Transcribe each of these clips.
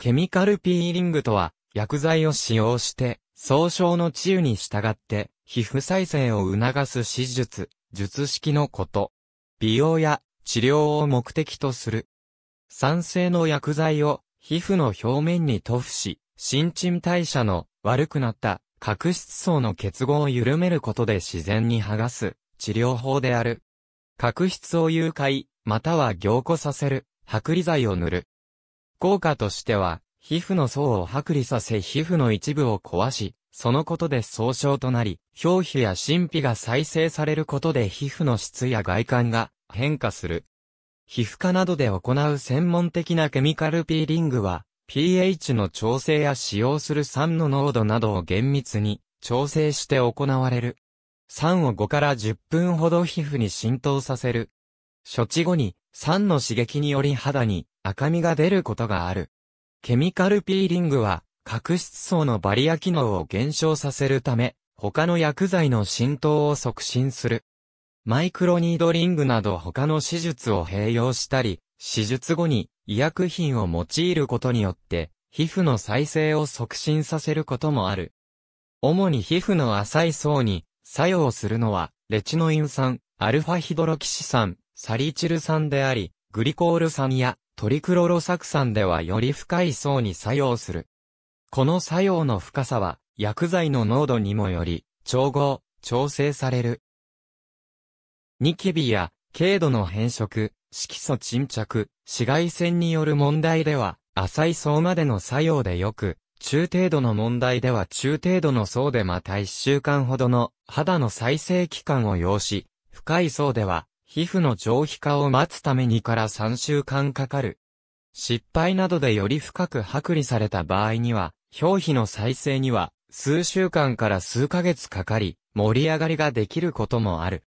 ケミカルピーリングとは、薬剤を使用して、総称の治癒に従って、皮膚再生を促す手術、術式のこと。美容や治療を目的とする。酸性の薬剤を皮膚の表面に塗布し、新陳代謝の悪くなった角質層の結合を緩めることで自然に剥がす治療法である。角質を誘拐、または凝固させる、剥離剤を塗る。効果としては、皮膚の層を剥離させ皮膚の一部を壊し、そのことで総傷となり、表皮や神秘が再生されることで皮膚の質や外観が変化する。皮膚科などで行う専門的なケミカルピーリングは、pH の調整や使用する酸の濃度などを厳密に調整して行われる。酸を5から10分ほど皮膚に浸透させる。処置後に酸の刺激により肌に赤みが出ることがある。ケミカルピーリングは、角質層のバリア機能を減少させるため、他の薬剤の浸透を促進する。マイクロニードリングなど他の手術を併用したり、手術後に医薬品を用いることによって、皮膚の再生を促進させることもある。主に皮膚の浅い層に作用するのは、レチノイン酸、アルファヒドロキシ酸、サリチル酸であり、グリコール酸やトリクロロ酢酸ではより深い層に作用する。この作用の深さは、薬剤の濃度にもより、調合、調整される。ニキビや、軽度の変色、色素沈着、紫外線による問題では、浅い層までの作用でよく、中程度の問題では中程度の層でまた1週間ほどの肌の再生期間を要し、深い層では皮膚の上皮化を待つためにから3週間かかる。失敗などでより深く剥離された場合には、表皮の再生には数週間から数ヶ月かかり、盛り上がりができることもある。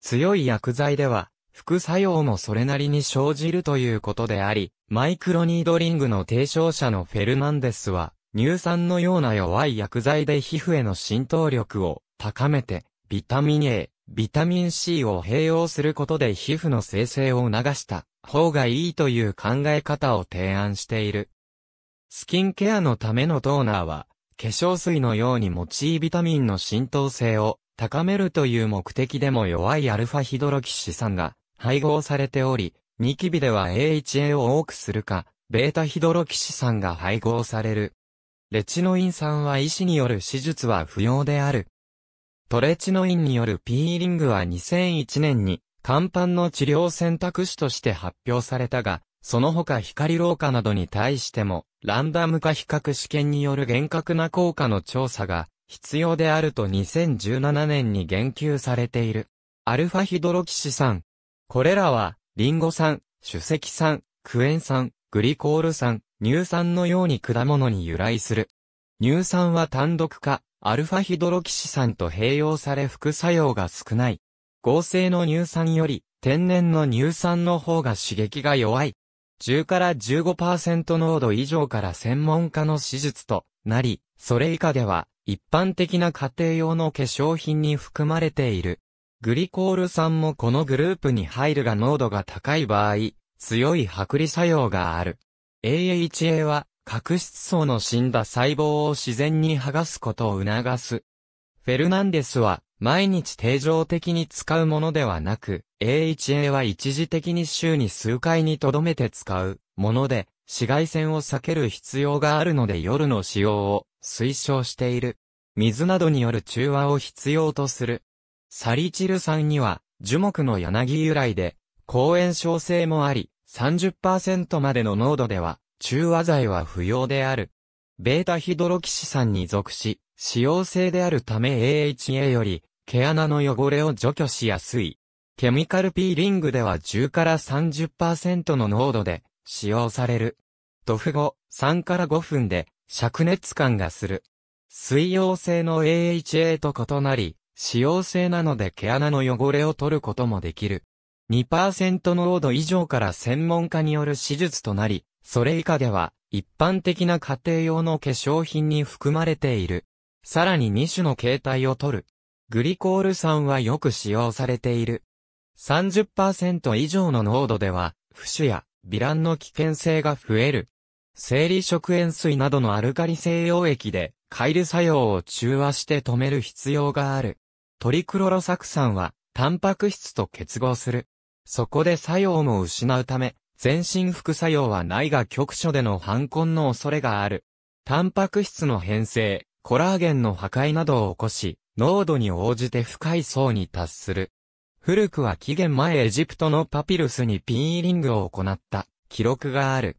強い薬剤では、副作用もそれなりに生じるということであり、マイクロニードリングの提唱者のフェルナンデスは、乳酸のような弱い薬剤で皮膚への浸透力を高めて、ビタミン A、ビタミン C を併用することで皮膚の生成を促した方がいいという考え方を提案している。スキンケアのためのトーナーは、化粧水のように用いビタミンの浸透性を高めるという目的でも弱いアルファヒドロキシ酸が配合されており、ニキビでは AHA を多くするか、ベータヒドロキシ酸が配合される。レチノイン酸は医師による手術は不要であるトレチノインによる P リングは2001年に、肝斑の治療選択肢として発表されたが、その他光老化などに対しても、ランダム化比較試験による厳格な効果の調査が必要であると2017年に言及されている。アルファヒドロキシ酸。これらは、リンゴ酸、主石酸、クエン酸、グリコール酸、乳酸のように果物に由来する。乳酸は単独化、アルファヒドロキシ酸と併用され副作用が少ない。合成の乳酸より天然の乳酸の方が刺激が弱い。10から15%濃度以上から専門家の手術となり、それ以下では一般的な家庭用の化粧品に含まれている。グリコール酸もこのグループに入るが濃度が高い場合、強い剥離作用がある。AHA は角質層の死んだ細胞を自然に剥がすことを促す。フェルナンデスは、毎日定常的に使うものではなく、AHA は一時的に週に数回に留めて使うもので、紫外線を避ける必要があるので夜の使用を推奨している。水などによる中和を必要とする。サリチル酸には、樹木の柳由来で、抗炎症性もあり、30%までの濃度では、中和剤は不要である。ベータヒドロキシ酸に属し、使用性であるため AHA より、毛穴の汚れを除去しやすい。ケミカルピーリングでは10から30%の濃度で使用される。塗布後、3から5分で灼熱感がする。水溶性の AHA と異なり、使用性なので毛穴の汚れを取ることもできる。2%濃度以上から専門家による手術となり、それ以下では、一般的な家庭用の化粧品に含まれている。さらに2種の形態を取る。グリコール酸はよく使用されている。30%以上の濃度では、不死や微ンの危険性が増える。生理食塩水などのアルカリ性溶液で、カイル作用を中和して止める必要がある。トリクロロ酢酸は、タンパク質と結合する。そこで作用も失うため、全身副作用はないが局所での反根の恐れがある。タンパク質の変性、コラーゲンの破壊などを起こし、濃度に応じて深い層に達する。古くは紀元前エジプトのパピルスにピーリングを行った記録がある。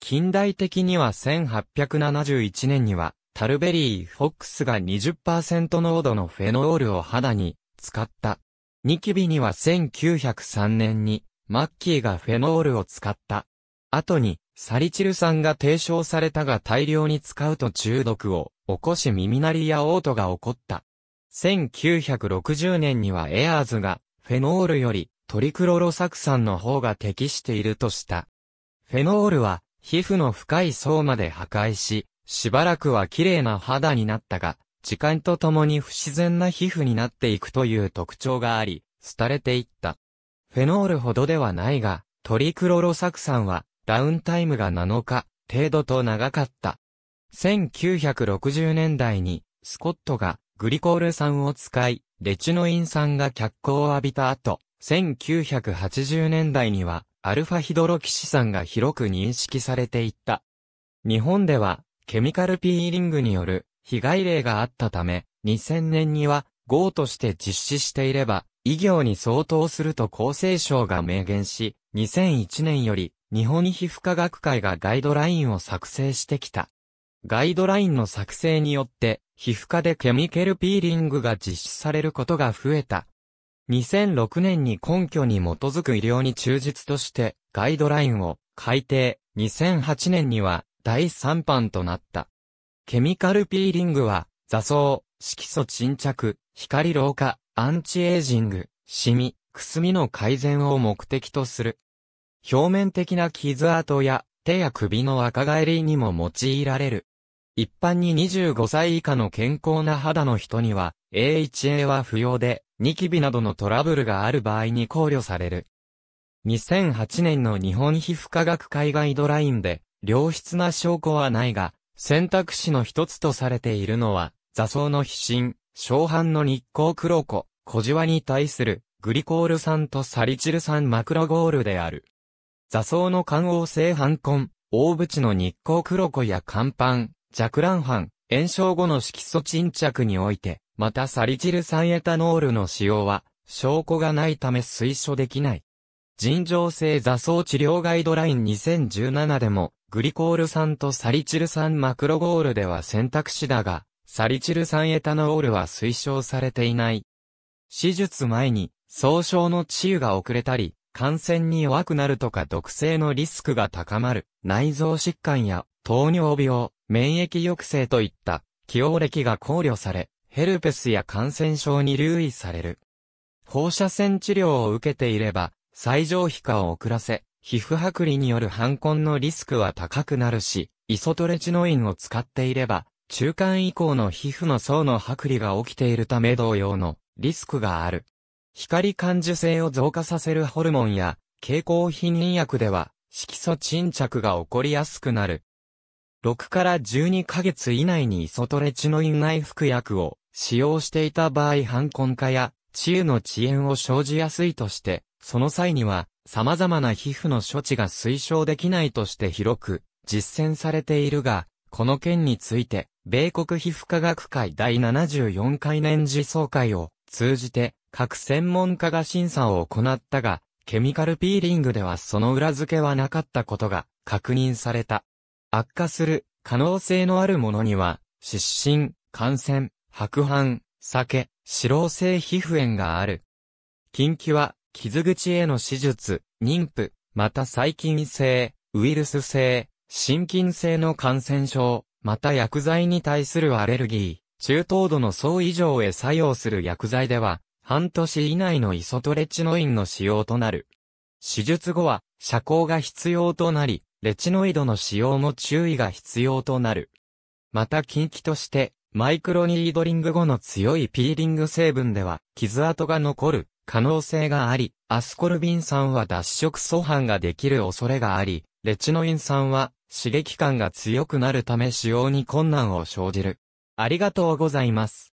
近代的には1871年には、タルベリー・フォックスが20%濃度のフェノールを肌に使った。ニキビには1903年にマッキーがフェノールを使った。後に、サリチル酸が提唱されたが大量に使うと中毒を起こし耳鳴りや嘔吐が起こった。1960年にはエアーズが、フェノールよりトリクロロ酢酸の方が適しているとした。フェノールは、皮膚の深い層まで破壊し、しばらくは綺麗な肌になったが、時間とともに不自然な皮膚になっていくという特徴があり、廃れていった。フェノールほどではないが、トリクロロ酢酸は、ダウンタイムが7日程度と長かった。1960年代に、スコットがグリコール酸を使い、レチノイン酸が脚光を浴びた後、1980年代には、アルファヒドロキシ酸が広く認識されていった。日本では、ケミカルピーリングによる被害例があったため、2000年には、号として実施していれば、医業に相当すると厚生省が明言し、2001年より日本皮膚科学会がガイドラインを作成してきた。ガイドラインの作成によって、皮膚科でケミケルピーリングが実施されることが増えた。2006年に根拠に基づく医療に忠実として、ガイドラインを改定、2008年には第3版となった。ケミカルピーリングは、座層、色素沈着、光老化、アンチエイジング、シミ、くすみの改善を目的とする。表面的な傷跡や手や首の若返りにも用いられる。一般に25歳以下の健康な肌の人には AHA は不要で、ニキビなどのトラブルがある場合に考慮される。2008年の日本皮膚科学会ガイドラインで、良質な証拠はないが、選択肢の一つとされているのは、座層の皮疹、小半の日光黒子、小じわに対する、グリコール酸とサリチル酸マクロゴールである。座層の肝応性反根、大淵の日光黒子や乾板、弱卵斑、炎症後の色素沈着において、またサリチル酸エタノールの使用は、証拠がないため推奨できない。尋常性座層治療ガイドライン2017でも、グリコール酸とサリチル酸マクロゴールでは選択肢だが、サリチル酸エタノールは推奨されていない。手術前に、早症の治癒が遅れたり、感染に弱くなるとか毒性のリスクが高まる、内臓疾患や糖尿病、免疫抑制といった、起用歴が考慮され、ヘルペスや感染症に留意される。放射線治療を受けていれば、最上皮化を遅らせ、皮膚剥離による反根のリスクは高くなるし、イソトレチノインを使っていれば、中間以降の皮膚の層の剥離が起きているため同様のリスクがある。光感受性を増加させるホルモンや、蛍光避妊薬では、色素沈着が起こりやすくなる。6から12ヶ月以内にイソトレチノイン内服薬を使用していた場合反根化や治癒の遅延を生じやすいとして、その際には様々な皮膚の処置が推奨できないとして広く実践されているが、この件について米国皮膚科学会第74回年次総会を通じて各専門家が審査を行ったが、ケミカルピーリングではその裏付けはなかったことが確認された。悪化する可能性のあるものには、失神、感染、白斑、酒、脂漏性皮膚炎がある。近畿は、傷口への手術、妊婦、また細菌性、ウイルス性、心筋性の感染症、また薬剤に対するアレルギー、中等度の層以上へ作用する薬剤では、半年以内のイソトレチノインの使用となる。手術後は、遮光が必要となり、レチノイドの使用も注意が必要となる。また近畿として、マイクロニードリング後の強いピーリング成分では、傷跡が残る可能性があり、アスコルビン酸は脱色素斑ができる恐れがあり、レチノイン酸は刺激感が強くなるため使用に困難を生じる。ありがとうございます。